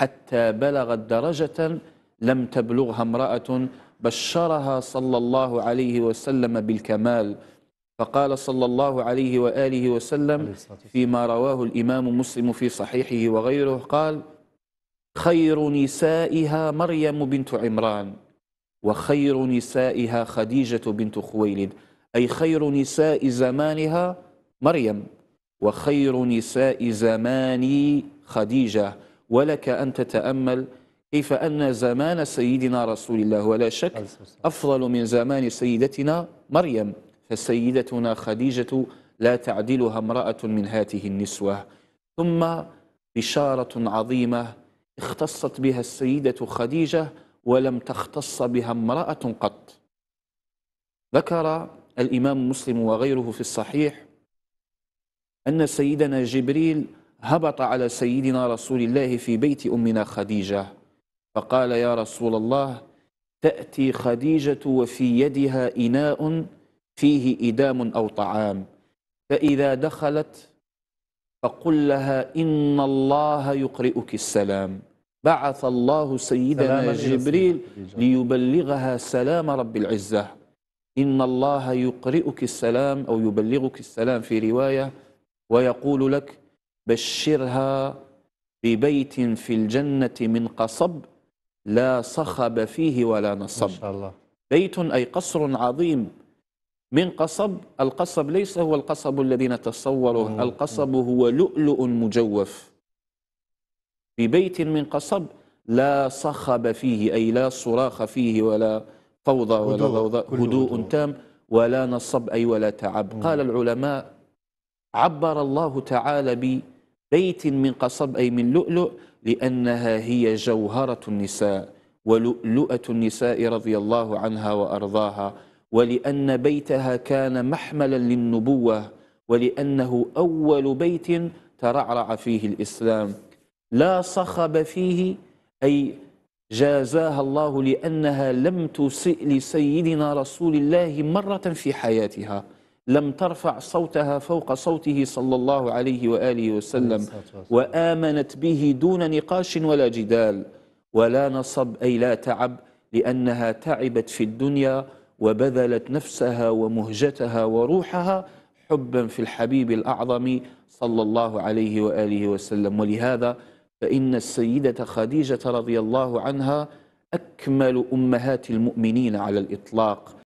حتى بلغت درجة لم تبلغها امرأة بشرها صلى الله عليه وسلم بالكمال فقال صلى الله عليه وآله وسلم فيما رواه الإمام مسلم في صحيحه وغيره قال خير نسائها مريم بنت عمران وخير نسائها خديجة بنت خويلد أي خير نساء زمانها مريم وخير نساء زماني خديجة ولك أن تتأمل كيف أن زمان سيدنا رسول الله ولا شك أفضل من زمان سيدتنا مريم فسيدتنا خديجة لا تعدلها امرأة من هاته النسوة ثم بشارة عظيمة اختصت بها السيدة خديجة ولم تختص بها امرأة قط ذكر الإمام مسلم وغيره في الصحيح أن سيدنا جبريل هبط على سيدنا رسول الله في بيت أمنا خديجة فقال يا رسول الله تأتي خديجة وفي يدها إناء فيه إدام أو طعام فإذا دخلت فقل لها إن الله يقرئك السلام بعث الله سيدنا جبريل ليبلغها سلام رب العزة إن الله يقرئك السلام أو يبلغك السلام في رواية ويقول لك بشرها ببيت في الجنة من قصب لا صخب فيه ولا نصب ما شاء الله بيت أي قصر عظيم من قصب القصب ليس هو القصب الذي نتصوره القصب هو لؤلؤ مجوف ببيت من قصب لا صخب فيه أي لا صراخ فيه ولا فوضى ولا ضوضاء هدوء تام ولا نصب أي ولا تعب قال العلماء عبر الله تعالى بيت من قصب أي من لؤلؤ لأنها هي جوهرة النساء ولؤلؤة النساء رضي الله عنها وأرضاها ولأن بيتها كان محملا للنبوة ولأنه أول بيت ترعرع فيه الإسلام لا صخب فيه أي جازاها الله لأنها لم تسئ لسيدنا رسول الله مرة في حياتها لم ترفع صوتها فوق صوته صلى الله عليه وآله وسلم وآمنت به دون نقاش ولا جدال ولا نصب أي لا تعب لأنها تعبت في الدنيا وبذلت نفسها ومهجتها وروحها حبا في الحبيب الأعظم صلى الله عليه وآله وسلم ولهذا فإن السيدة خديجة رضي الله عنها أكمل أمهات المؤمنين على الإطلاق